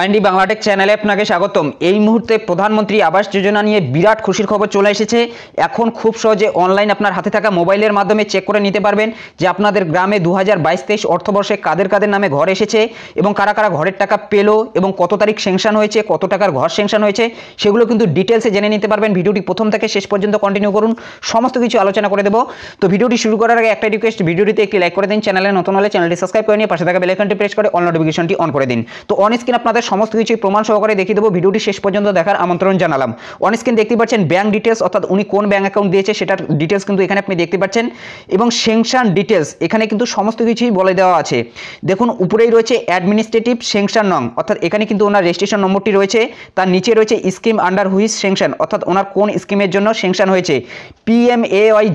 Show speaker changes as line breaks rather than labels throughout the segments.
আইনডি বাংলাটেক চ্যানেলে আপনাকে স্বাগতম এই মুহূর্তে প্রধানমন্ত্রী আবাস যোজনা নিয়ে বিরাট খুশির খবর চলে এসেছে এখন খুব সহজে অনলাইন আপনার হাতে থাকা মোবাইলের মাধ্যমে চেক করে নিতে পারবেন যে আপনাদের গ্রামে দু হাজার বাইশ তেইশ অর্থবর্ষে কাদের কাদের নামে ঘর এসেছে এবং কারা কারা ঘরের টাকা পেল এবং কত তারিখ স্যাংশন হয়েছে কত টাকার ঘর স্যাংশন হয়েছে সেগুলো কিন্তু ডিটেলসে জেনে নিতে পারবেন ভিডিওটি প্রথম থেকে শেষ পর্যন্ত কন্টিনিউ করুন সমস্ত কিছু আলোচনা করে দেবো তো ভিডিওটি শুরু করার আগে একটা রিকোয়েস্ট ভিডিওটিতে একটি লাইক করে দিন চ্যানেলে নতুন হলে চ্যানেলটি সাবস্ক্রাইব করে নিয়ে পাশে থাকা বেলাইকনটি প্রেস করে অল নোটিফিকেশনটি অন করে দিন তো অনেক স্ক্রিন আপনাদের সমস্ত কিছুই প্রমাণ সহকারে দেখিয়ে দেবো ভিডিওটি শেষ পর্যন্ত দেখার আমন্ত্রণ জানালাম অন স্ক্রিন দেখতে পাচ্ছেন ব্যাঙ্ক ডিটেলস অর্থাৎ উনি কোন ব্যাঙ্ক অ্যাকাউন্ট দিয়েছে সেটার ডিটেলস কিন্তু এখানে আপনি দেখতে পাচ্ছেন এবং সেংশন ডিটেলস এখানে কিন্তু সমস্ত কিছুই বলে দেওয়া আছে দেখুন উপরেই রয়েছে অ্যাডমিনিস্ট্রেটিভ সেংশন নং অর্থাৎ এখানে কিন্তু ওনার রেজিস্ট্রেশন নম্বরটি রয়েছে তার নিচে রয়েছে স্কিম আন্ডার হুইস সেংশন অর্থাৎ ওনার কোন স্কিমের জন্য সেংশন হয়েছে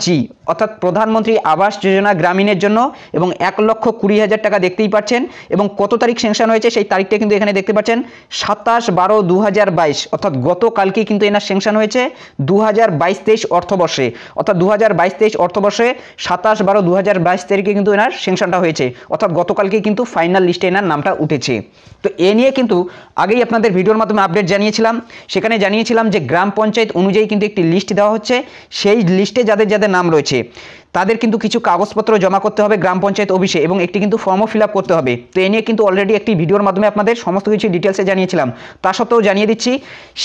জি অর্থাৎ প্রধানমন্ত্রী আবাস যোজনা গ্রামীণের জন্য এবং এক লক্ষ কুড়ি হাজার টাকা দেখতেই পাচ্ছেন এবং কত তারিখ সেংশন হয়েছে সেই তারিখটা কিন্তু এখানে দেখতে পাচ্ছেন সাতাশ বারো দু হাজার বাইশ অর্থাৎ গতকালকে কিন্তু এনার স্যাংশন হয়েছে দু হাজার বাইশ তেইশ অর্থবর্ষে অর্থাৎ দু হাজার বাইশ তেইশ অর্থবর্ষে সাতাশ বারো দু হাজার বাইশ তারিখে কিন্তু এনার স্যাংশনটা হয়েছে অর্থাৎ গতকালকে কিন্তু ফাইনাল লিস্টে এনার নামটা উঠেছে তো এ নিয়ে কিন্তু আগেই আপনাদের ভিডিওর মাধ্যমে আপডেট জানিয়েছিলাম সেখানে জানিয়েছিলাম যে গ্রাম পঞ্চায়েত অনুযায়ী কিন্তু একটি লিস্ট দেওয়া হচ্ছে সেই লিস্টে যাদের যাদের নাম রয়েছে তাদের কিন্তু কিছু কাগজপত্র জমা করতে হবে গ্রাম পঞ্চায়েত অফিসে এবং একটি কিন্তু ফর্মও ফিল করতে হবে তো এ নিয়ে কিন্তু অলরেডি একটি ভিডিওর মাধ্যমে আপনাদের সমস্ত কিছু ডিটেলসে জানিয়েছিলাম তা সত্ত্বেও জানিয়ে দিচ্ছি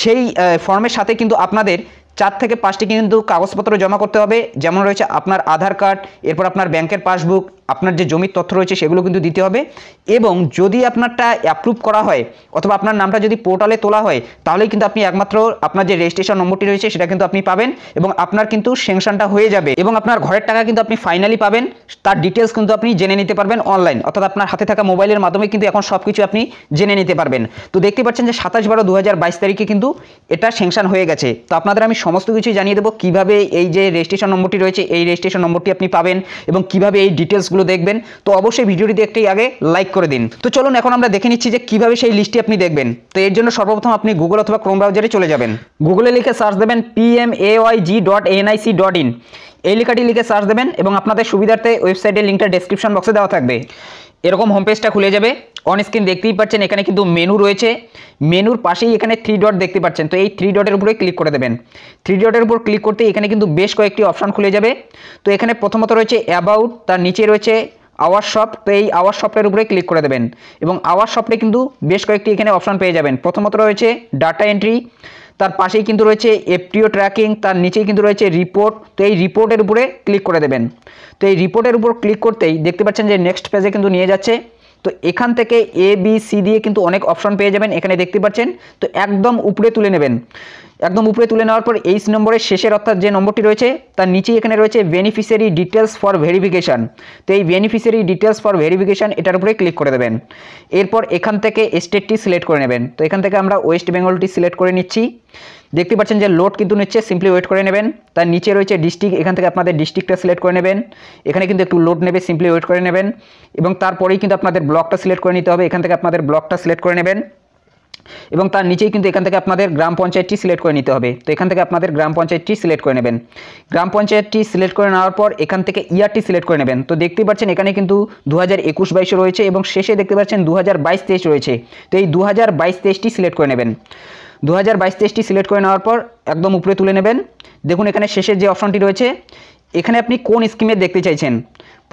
সেই ফর্মের সাথে কিন্তু আপনাদের চার থেকে পাঁচটি কিন্তু কাগজপত্র জমা করতে হবে যেমন রয়েছে আপনার আধার কার্ড এরপর আপনার ব্যাংকের পাসবুক আপনার যে জমির তথ্য রয়েছে সেগুলো কিন্তু দিতে হবে এবং যদি আপনারটা অ্যাপ্রুভ করা হয় অথবা আপনার নামটা যদি পোর্টালে তোলা হয় তাহলেই কিন্তু আপনি একমাত্র আপনার যে রেজিস্ট্রেশন নম্বরটি রয়েছে সেটা কিন্তু আপনি পাবেন এবং আপনার কিন্তু স্যাংশনটা হয়ে যাবে এবং আপনার ঘরের টাকা কিন্তু আপনি ফাইনালি পাবেন তার ডিটেলস কিন্তু আপনি জেনে নিতে পারবেন অনলাইন অর্থাৎ আপনার হাতে থাকা মোবাইলের মাধ্যমে কিন্তু এখন সব কিছু আপনি জেনে নিতে পারবেন তো দেখতে পাচ্ছেন যে সাতাশ বারো দু তারিখে কিন্তু এটা স্যাংশন হয়ে গেছে তো আপনাদের আমি সমস্ত কিছু জানিয়ে দেবো কিভাবে এই যে রেজিস্ট্রেশন নম্বরটি রয়েছে এই রেজিস্ট্রেশন নম্বরটি আপনি পাবেন এবং কিভাবে এই ডিটেলস লিস্টগুলো দেখবেন তো অবশ্যই ভিডিওটি দেখতে আগে লাইক করে দিন তো চলুন এখন আমরা দেখে নিচ্ছি যে কিভাবে সেই লিস্টটি আপনি দেখবেন তো এর জন্য সর্বপ্রথম আপনি গুগল অথবা ক্রোম ব্রাউজারে চলে যাবেন গুগলে লিখে সার্চ দেবেন পিএমএওয়াইজি ডট ডট ইন এই লেখাটি লিখে সার্চ দেবেন এবং আপনাদের সুবিধার্থে ওয়েবসাইটের লিঙ্কটা ডেসক্রিপশন বক্সে দেওয়া থাকবে এরকম হোম পেজটা খুলে যাবে অন স্ক্রিন দেখতেই পাচ্ছেন এখানে কিন্তু মেনু রয়েছে মেনুর পাশেই এখানে থ্রি ডট দেখতে পাচ্ছেন তো এই থ্রি ডটের উপরে ক্লিক করে দেবেন থ্রি ডটের উপর ক্লিক করতে এখানে কিন্তু বেশ কয়েকটি অপশান খুলে যাবে তো এখানে প্রথমত রয়েছে অ্যাবাউট তার নিচে রয়েছে আওয়ার শপ তো এই আওয়ার শপটার উপরে ক্লিক করে দেবেন এবং আওয়ার শপে কিন্তু বেশ কয়েকটি এখানে অপশান পেয়ে যাবেন প্রথমত রয়েছে ডাটা এন্ট্রি তার পাশেই কিন্তু রয়েছে এফটিও ট্র্যাকিং তার নিচেই কিন্তু রয়েছে রিপোর্ট তো এই রিপোর্টের উপরে ক্লিক করে দেবেন তো এই রিপোর্টের উপর ক্লিক করতেই দেখতে পাচ্ছেন যে নেক্সট পেজে কিন্তু নিয়ে যাচ্ছে তো এখান থেকে এ বি সি দিয়ে কিন্তু অনেক অপশন পেয়ে যাবেন এখানে দেখতে পাচ্ছেন তো একদম উপরে তুলে নেবেন একদম উপরে তুলে নেওয়ার পর এইচ নম্বরের শেষের অর্থাৎ যে নম্বরটি রয়েছে তার নিচেই এখানে রয়েছে বেনিফিসিয়ারি ডিটেলস ফর ভেরিফিকেশান তো এই বেনিফিসিয়ারি ডিটেলস ফর ভেরিফিকেশান এটার উপরে ক্লিক করে দেবেন এরপর এখান থেকে স্টেটটি সিলেক্ট করে নেবেন তো এখান থেকে আমরা ওয়েস্ট বেঙ্গলটি সিলেক্ট করে নিচ্ছি দেখতে পাচ্ছেন যে লোড কিন্তু নিচ্ছে সিম্পলি ওয়েট করে নেবেন তার নিচে রয়েছে ডিস্ট্রিক্ট এখান থেকে আপনাদের ডিস্ট্রিক্টটা সিলেক্ট করে নেবেন এখানে কিন্তু একটু লোড নেবে সিম্পলি ওয়েট করে নেবেন এবং তারপরেই কিন্তু আপনাদের ব্লকটা সিলেক্ট করে নিতে হবে এখান থেকে আপনাদের ব্লকটা সিলেক্ট করে নেবেন এবং তার নিচেই কিন্তু এখান থেকে আপনাদের গ্রাম পঞ্চায়েতটি সিলেক্ট করে নিতে হবে তো এখান থেকে আপনাদের গ্রাম পঞ্চায়েতটি সিলেক্ট করে নেবেন গ্রাম পঞ্চায়েতটি সিলেক্ট করে নেওয়ার পর এখান থেকে ইয়ারটি e সিলেক্ট করে নেবেন তো দেখতেই পাচ্ছেন এখানে কিন্তু দু হাজার একুশ বাইশে রয়েছে এবং শেষে দেখতে পাচ্ছেন দু হাজার বাইশ তেইশ রয়েছে তো এই দু হাজার বাইশ তেইশটি সিলেক্ট করে নেবেন দু হাজার বাইশ তেইশটি সিলেক্ট করে নেওয়ার পর একদম উপরে তুলে নেবেন দেখুন এখানে শেষের যে অপশনটি রয়েছে এখানে আপনি কোন স্কিমে দেখতে চাইছেন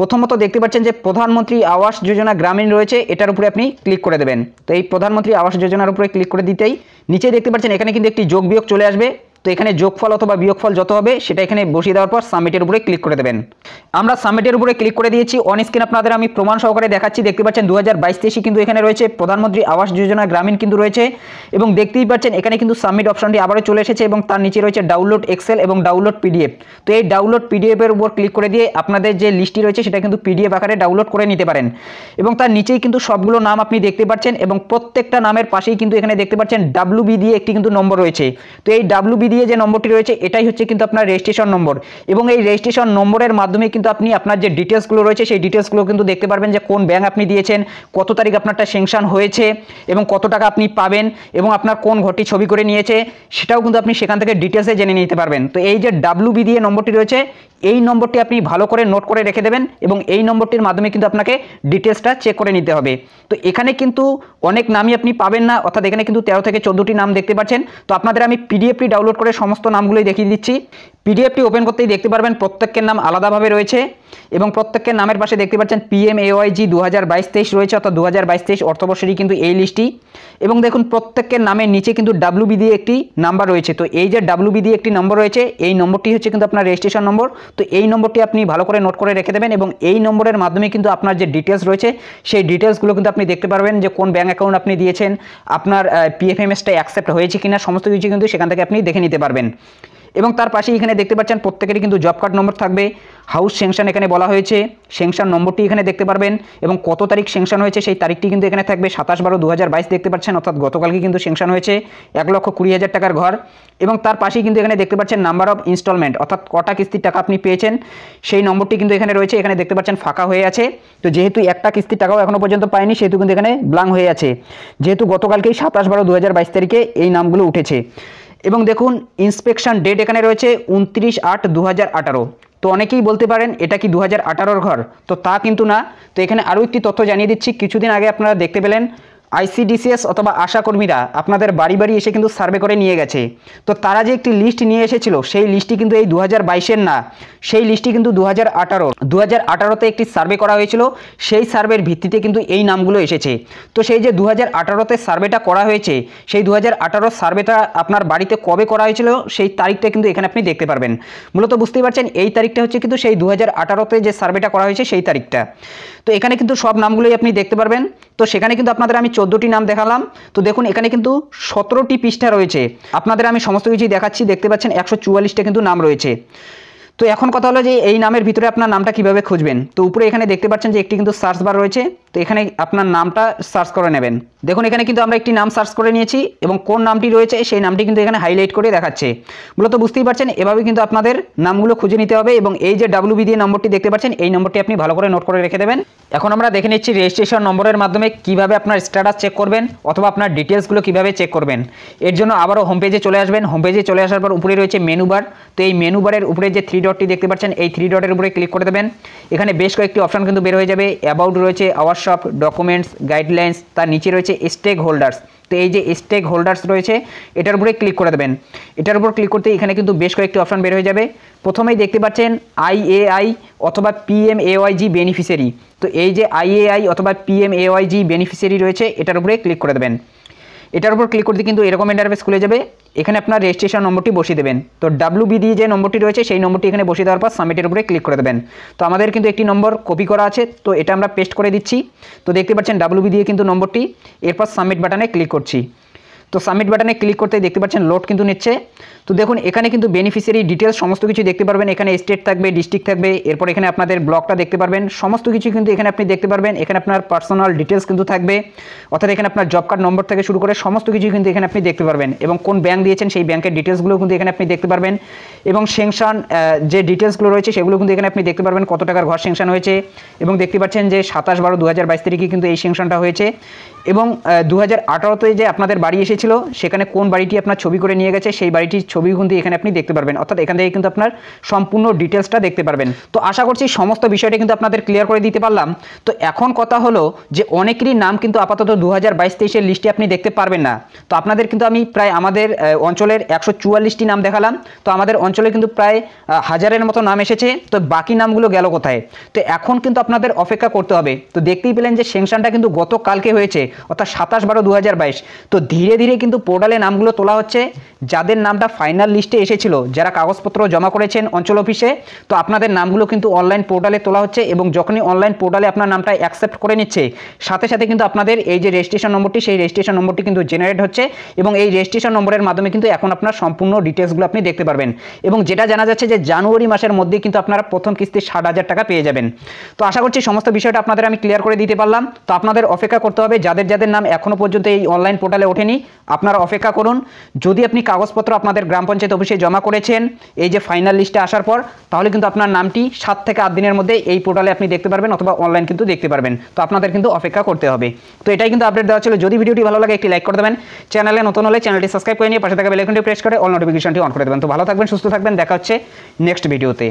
প্রথমত দেখতে পাচ্ছেন যে প্রধানমন্ত্রী আবাস যোজনা গ্রামীণ রয়েছে এটার উপরে আপনি ক্লিক করে দেবেন তো এই প্রধানমন্ত্রী আবাস যোজনার উপরে ক্লিক করে দিতেই নিচে দেখতে পাচ্ছেন এখানে কিন্তু একটি যোগ বিয়োগ চলে আসবে তো এখানে যোগফল অথবা বিয়োগফল যত হবে সেটা এখানে বসিয়ে দেওয়ার পর সামিটের উপরে ক্লিক করে দেবেন আমরা সামিটের উপরে ক্লিক করে দিয়েছি অন স্ক্রিন আপনাদের আমি প্রমাণ সহকারে দেখাচ্ছি দেখতে পাচ্ছেন দু হাজার কিন্তু এখানে রয়েছে প্রধানমন্ত্রী আবাস যোজনা গ্রামীণ কিন্তু রয়েছে এবং দেখতেই পাচ্ছেন এখানে কিন্তু সাবমিট অপশনটি আবারও চলে এসেছে এবং তার নিচে রয়েছে ডাউনলোড এক্সেল এবং ডাউনলোড পিডিএফ তো এই ডাউনলোড পিডিএফের উপর ক্লিক করে দিয়ে আপনাদের যে লিস্টটি রয়েছে সেটা কিন্তু পিডিএফ আকারে ডাউনলোড করে নিতে পারেন এবং তার নিচেই কিন্তু সবগুলো নাম আপনি দেখতে পাচ্ছেন এবং প্রত্যেকটা নামের পাশেই কিন্তু এখানে দেখতে পাচ্ছেন ডাব্লু দিয়ে একটি কিন্তু নম্বর রয়েছে তো এই ডাব্লু দিয়ে যে নম্বরটি রয়েছে এটাই হচ্ছে কিন্তু আপনার রেজিস্ট্রেশন নম্বর এবং এই রেজিস্ট্রেশন নম্বরের মাধ্যমে কিন্তু আপনি আপনার যে ডিটেলসগুলো রয়েছে সেই ডিটেলসগুলো কিন্তু দেখতে পারবেন যে কোন ব্যাংক আপনি দিয়েছেন কত তারিখ আপনারটা সেংশন হয়েছে এবং কত টাকা আপনি পাবেন এবং আপনার কোন ঘরটি ছবি করে নিয়েছে সেটাও কিন্তু আপনি সেখান থেকে ডিটেলসে জেনে নিতে পারবেন তো এই যে ডাব্লু দিয়ে নম্বরটি রয়েছে এই নম্বরটি আপনি ভালো করে নোট করে রেখে দেবেন এবং এই নম্বরটির মাধ্যমে কিন্তু আপনাকে ডিটেলসটা চেক করে নিতে হবে তো এখানে কিন্তু অনেক নামই আপনি পাবেন না অর্থাৎ এখানে কিন্তু তেরো থেকে চোদ্দোটি নাম দেখতে পাচ্ছেন তো আপনাদের আমি পিডিএফটি ডাউনলোড করে সমস্ত নামগুলোই দেখিয়ে দিচ্ছি পিডিএফটি ওপেন করতেই দেখতে পারবেন প্রত্যেকের নাম আলাদাভাবে রয়েছে এবং প্রত্যেকের নামের পাশে দেখতে পাচ্ছেন পিএম এওয়াইজি দু হাজার বাইশ তেইশ রয়েছে অর্থাৎ দু হাজার বাইশ তেইশ অর্থবর্ষেরই কিন্তু এই লিস্টটি এবং দেখুন প্রত্যেকের নামের নিচে কিন্তু ডাব্লুবি দিয়ে একটি নাম্বার রয়েছে তো এই যে ডাব্লুবি দিয়ে একটি নম্বর রয়েছে এই নম্বরটি হচ্ছে কিন্তু আপনার রেজিস্ট্রেশন নম্বর তো এই নম্বরটি আপনি ভালো করে নোট করে রেখে দেবেন এবং এই নম্বরের মাধ্যমে কিন্তু আপনার যে ডিটেলস রয়েছে সেই ডিটেলসগুলো কিন্তু আপনি দেখতে পারবেন যে কোন ব্যাঙ্ক অ্যাকাউন্ট আপনি দিয়েছেন আপনার পিএফএমএসটা অ্যাকসেপ্ট হয়েছে কিনা সমস্ত কিছু কিন্তু সেখান থেকে আপনি দেখে নিতে পারবেন এবং তার পাশে এখানে দেখতে পাচ্ছেন প্রত্যেকেরই কিন্তু জব কার্ড নম্বর থাকবে হাউস সেংশন এখানে বলা হয়েছে সেংশন নম্বরটি এখানে দেখতে পারবেন এবং কত তারিখ সেংশন হয়েছে সেই তারিখটি কিন্তু এখানে থাকবে সাতাশ বারো দু দেখতে পাচ্ছেন অর্থাৎ গতকালকে কিন্তু সেংশন হয়েছে এক লক্ষ কুড়ি হাজার টাকার ঘর এবং তার পাশেই কিন্তু এখানে দেখতে পাচ্ছেন নাম্বার অফ ইনস্টলমেন্ট অর্থাৎ কটা কিস্তির টাকা আপনি পেয়েছেন সেই নম্বরটি কিন্তু এখানে রয়েছে এখানে দেখতে পাচ্ছেন ফাঁকা হয়ে আছে তো যেহেতু একটা কিস্তির টাকাও এখনও পর্যন্ত পায়নি সেহেতু কিন্তু এখানে ব্লাং হয়ে আছে যেহেতু গতকালকেই সাতাশ বারো দু তারিখে এই নামগুলো উঠেছে এবং দেখুন ইন্সপেকশন ডেট এখানে রয়েছে উনত্রিশ আট দু হাজার তো অনেকেই বলতে পারেন এটা কি দু হাজার ঘর তো তা কিন্তু না তো এখানে আরও একটি তথ্য জানিয়ে দিচ্ছি কিছুদিন আগে আপনারা দেখতে পেলেন আইসিডিসিএস অথবা আশাকর্মীরা আপনাদের বাড়ি বাড়ি এসে কিন্তু সার্ভে করে নিয়ে গেছে তো তারা যে একটি লিস্ট নিয়ে এসেছিল সেই লিস্টটি কিন্তু এই দু হাজার না সেই লিস্টটি কিন্তু দু হাজার আঠারো দু হাজার আঠারোতে একটি সার্ভে করা হয়েছিল সেই সার্ভের ভিত্তিতে কিন্তু এই নামগুলো এসেছে তো সেই যে দু হাজার আঠারোতে সার্ভেটা করা হয়েছে সেই দু হাজার সার্ভেটা আপনার বাড়িতে কবে করা হয়েছিল সেই তারিখটা কিন্তু এখানে আপনি দেখতে পারবেন মূলত বুঝতেই পারছেন এই তারিখটা হচ্ছে কিন্তু সেই দু হাজার যে সার্ভেটা করা হয়েছে সেই তারিখটা তো এখানে কিন্তু সব নামগুলোই আপনি দেখতে পারবেন তো সেখানে কিন্তু আপনাদের আমি চোদ্দটি নাম দেখালাম তো দেখুন এখানে কিন্তু সতেরোটি পৃষ্ঠা রয়েছে আপনাদের আমি সমস্ত কিছুই দেখাচ্ছি দেখতে পাচ্ছেন একশো চুয়াল্লিশটা কিন্তু নাম রয়েছে তো এখন কথা হলো যে এই নামের ভিতরে আপনার নামটা কিভাবে খুঁজবেন তো উপরে এখানে দেখতে পাচ্ছেন যে একটি কিন্তু সার্চ বার রয়েছে তো এখানে আপনার নামটা সার্চ করে নেবেন দেখুন এখানে কিন্তু আমরা একটি নাম সার্চ করে নিয়েছি এবং কোন নামটি রয়েছে সেই নামটি কিন্তু এখানে হাইলাইট করে দেখাচ্ছে মূলত বুঝতেই পারছেন এভাবে কিন্তু আপনাদের নামগুলো খুঁজে নিতে হবে এবং এই যে ডাব্লু দিয়ে নম্বরটি দেখতে পাচ্ছেন এই নম্বরটি আপনি ভালো করে নোট করে রেখে দেবেন এখন আমরা দেখে নিচ্ছি রেজিস্ট্রেশন নম্বরের মাধ্যমে কিভাবে আপনার স্ট্যাটাস চেক করবেন অথবা আপনার ডিটেলসগুলো কিভাবে চেক করবেন এর জন্য আবারও হোম পেজে চলে আসবেন হোম পেজে চলে আসার পর উপরে রয়েছে মেনু বার তো এই মেনু বারের উপরে যে থ্রি ডটটি দেখতে পাচ্ছেন এই থ্রি ডটের উপরে ক্লিক করে দেবেন এখানে বেশ কয়েকটি অপশান কিন্তু বের হয়ে যাবে অ্যাবাউট রয়েছে আওয়ার শপ ডকুমেন্টস গাইডলাইন্স তার নিচে রয়েছে স্টেক হোল্ডার্স তো এই যে স্টেক হোল্ডার্স রয়েছে এটার উপরে ক্লিক করে দেবেন এটার উপর ক্লিক করতে এখানে কিন্তু বেশ কয়েকটি অপশান বের হয়ে যাবে প্রথমেই দেখতে পাচ্ছেন আইএআই অথবা পিএমএওয়াইজি বেনিফিশিয়ারি তো এই যে আইএআই অথবা পিএমএওয়াইজি বেনিফিশিয়ারি রয়েছে এটার উপরে ক্লিক করে দেবেন এটার উপর ক্লিক করতে কিন্তু এরকম ইন্টারফেস খুলে যাবে এখানে আপনার রেজিস্ট্রেশন নম্বরটি বসিয়ে দেবেন তো ডাব্লু বি দিয়ে যে নম্বরটি রয়েছে সেই নম্বরটি এখানে বসিয়ে দেওয়ার পর সাবমিটের উপরে ক্লিক করে দেবেন তো আমাদের কিন্তু একটি নম্বর কপি করা আছে তো এটা আমরা পেস্ট করে দিচ্ছি তো দেখতে পাচ্ছেন ডাব্লু বি দিয়ে কিন্তু নম্বরটি এরপর সাবমিট বাটনে ক্লিক করছি তো সাবমিট বাটনে ক্লিক করতে দেখতে পাচ্ছেন লোড কিন্তু নিচ্ছে তো দেখুন এখানে কিন্তু বেনিফিসিয়ারি ডিটেলস সমস্ত কিছু দেখতে পারবেন এখানে স্টেট থাকবে ডিস্ট্রিক্ট থাকবে এরপর এখানে আপনাদের ব্লকটা দেখতে পারবেন সমস্ত কিছু কিন্তু এখানে আপনি দেখতে পারবেন এখানে আপনার পার্সোনাল ডিটেলস কিন্তু থাকবে অর্থাৎ এখানে আপনার জব কার্ড নম্বর থেকে শুরু করে সমস্ত কিছু কিন্তু এখানে আপনি দেখতে পারবেন এবং কোন ব্যাংক দিয়েছেন সেই ব্যাংকের ডিটেলসগুলো কিন্তু এখানে আপনি দেখতে পারবেন এবং সেংশন যে ডিটেলসগুলো রয়েছে সেগুলো কিন্তু এখানে আপনি দেখতে পারবেন কত টাকার ঘর সেংশন হয়েছে এবং দেখতে পাচ্ছেন যে সাতাশ বারো দু হাজার বাইশ তারিখে কিন্তু এই সেংশনটা হয়েছে এবং দু হাজার যে আপনাদের বাড়ি এসেছে হয়েছিল সেখানে কোন বাড়িটি আপনার ছবি করে নিয়ে গেছে সেই বাড়িটির ছবি কিন্তু এখানে আপনি দেখতে পারবেন অর্থাৎ এখান থেকে কিন্তু আপনার সম্পূর্ণ ডিটেলসটা দেখতে পারবেন তো আশা করছি সমস্ত বিষয়টি কিন্তু আপনাদের ক্লিয়ার করে দিতে পারলাম তো এখন কথা হলো যে অনেকেরই নাম কিন্তু আপাতত দু হাজার বাইশ তেইশের লিস্টে আপনি দেখতে পারবেন না তো আপনাদের কিন্তু আমি প্রায় আমাদের অঞ্চলের একশো চুয়াল্লিশটি নাম দেখালাম তো আমাদের অঞ্চলে কিন্তু প্রায় হাজারের মতো নাম এসেছে তো বাকি নামগুলো গেল কোথায় তো এখন কিন্তু আপনাদের অপেক্ষা করতে হবে তো দেখতেই পেলেন যে সেংশনটা কিন্তু গতকালকে হয়েছে অর্থাৎ সাতাশ বারো দু তো ধীরে ধীরে ধীরে কিন্তু পোর্টালে নামগুলো তোলা হচ্ছে যাদের নামটা ফাইনাল লিস্টে এসেছিল যারা কাগজপত্র জমা করেছেন অঞ্চল অফিসে তো আপনাদের নামগুলো কিন্তু অনলাইন পোর্টালে তোলা হচ্ছে এবং যখনই অনলাইন পোর্টালে আপনার নামটা অ্যাকসেপ্ট করে নিচ্ছে সাথে সাথে কিন্তু আপনাদের এই যে রেজিস্ট্রেশন নম্বরটি সেই রেজিস্ট্রেশন নম্বরটি কিন্তু জেনারেট হচ্ছে এবং এই রেজিস্ট্রেশন নম্বরের মাধ্যমে কিন্তু এখন আপনার সম্পূর্ণ ডিটেলসগুলো আপনি দেখতে পারবেন এবং যেটা জানা যাচ্ছে যে জানুয়ারি মাসের মধ্যে কিন্তু আপনারা প্রথম কিস্তি ষাট হাজার টাকা পেয়ে যাবেন তো আশা করছি সমস্ত বিষয়টা আপনাদের আমি ক্লিয়ার করে দিতে পারলাম তো আপনাদের অপেক্ষা করতে হবে যাদের যাদের নাম এখনও পর্যন্ত এই অনলাইন পোর্টালে ওঠেনি আপনারা অপেক্ষা করুন যদি আপনি কাগজপত্র আপনাদের গ্রাম পঞ্চায়েত অফিসে জমা করেছেন এই যে ফাইনাল লিস্টে আসার পর তাহলে কিন্তু আপনার নামটি সাত থেকে আট দিনের মধ্যে এই পোর্টালে আপনি দেখতে পারবেন অথবা অনলাইন কিন্তু দেখতে পারবেন তো আপনাদের কিন্তু অপেক্ষা করতে হবে তো এটাই কিন্তু আপডেট দেওয়া ছিল যদি ভিডিওটি ভালো লাগে একটি লাইক করে দেবেন চ্যানেলে নতুন হলে চ্যানেলটি সাবস্ক্রাইব করে নিয়ে পাশে থাকা বেলাইকনটি প্রেস করে অল নোটিফিকেশনটি অন করে দেবেন তো ভালো থাকবেন সুস্থ থাকবেন দেখা হচ্ছে নেক্সট ভিডিওতে